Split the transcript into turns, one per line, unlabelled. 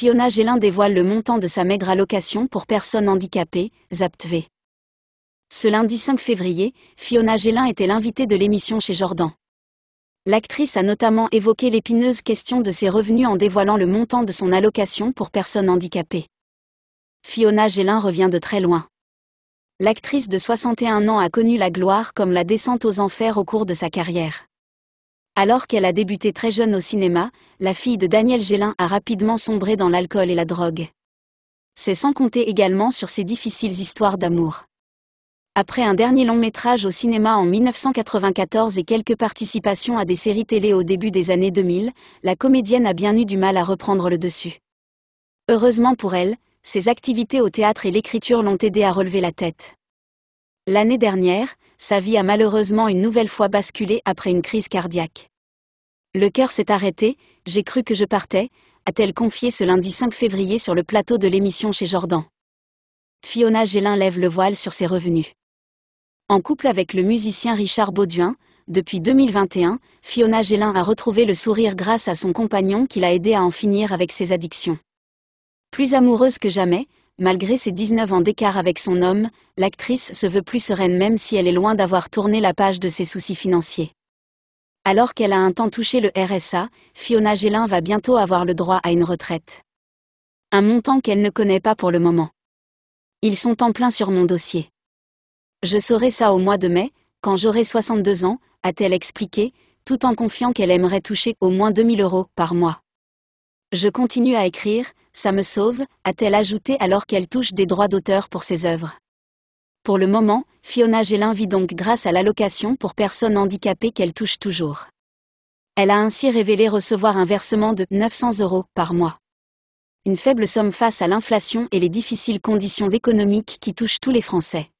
Fiona Gélin dévoile le montant de sa maigre allocation pour personnes handicapées, ZAPTV. Ce lundi 5 février, Fiona Gélin était l'invitée de l'émission chez Jordan. L'actrice a notamment évoqué l'épineuse question de ses revenus en dévoilant le montant de son allocation pour personnes handicapées. Fiona Gélin revient de très loin. L'actrice de 61 ans a connu la gloire comme la descente aux enfers au cours de sa carrière. Alors qu'elle a débuté très jeune au cinéma, la fille de Daniel Gélin a rapidement sombré dans l'alcool et la drogue. C'est sans compter également sur ses difficiles histoires d'amour. Après un dernier long métrage au cinéma en 1994 et quelques participations à des séries télé au début des années 2000, la comédienne a bien eu du mal à reprendre le dessus. Heureusement pour elle, ses activités au théâtre et l'écriture l'ont aidée à relever la tête. L'année dernière, sa vie a malheureusement une nouvelle fois basculé après une crise cardiaque. Le cœur s'est arrêté, j'ai cru que je partais, a-t-elle confié ce lundi 5 février sur le plateau de l'émission chez Jordan. Fiona Gélin lève le voile sur ses revenus. En couple avec le musicien Richard Bauduin, depuis 2021, Fiona Gélin a retrouvé le sourire grâce à son compagnon qui l'a aidé à en finir avec ses addictions. Plus amoureuse que jamais, malgré ses 19 ans d'écart avec son homme, l'actrice se veut plus sereine même si elle est loin d'avoir tourné la page de ses soucis financiers. Alors qu'elle a un temps touché le RSA, Fiona Gélin va bientôt avoir le droit à une retraite. Un montant qu'elle ne connaît pas pour le moment. Ils sont en plein sur mon dossier. Je saurai ça au mois de mai, quand j'aurai 62 ans, a-t-elle expliqué, tout en confiant qu'elle aimerait toucher au moins 2000 euros par mois. Je continue à écrire, ça me sauve, a-t-elle ajouté alors qu'elle touche des droits d'auteur pour ses œuvres. Pour le moment, Fiona Gélin vit donc grâce à l'allocation pour personnes handicapées qu'elle touche toujours. Elle a ainsi révélé recevoir un versement de 900 euros par mois. Une faible somme face à l'inflation et les difficiles conditions économiques qui touchent tous les Français.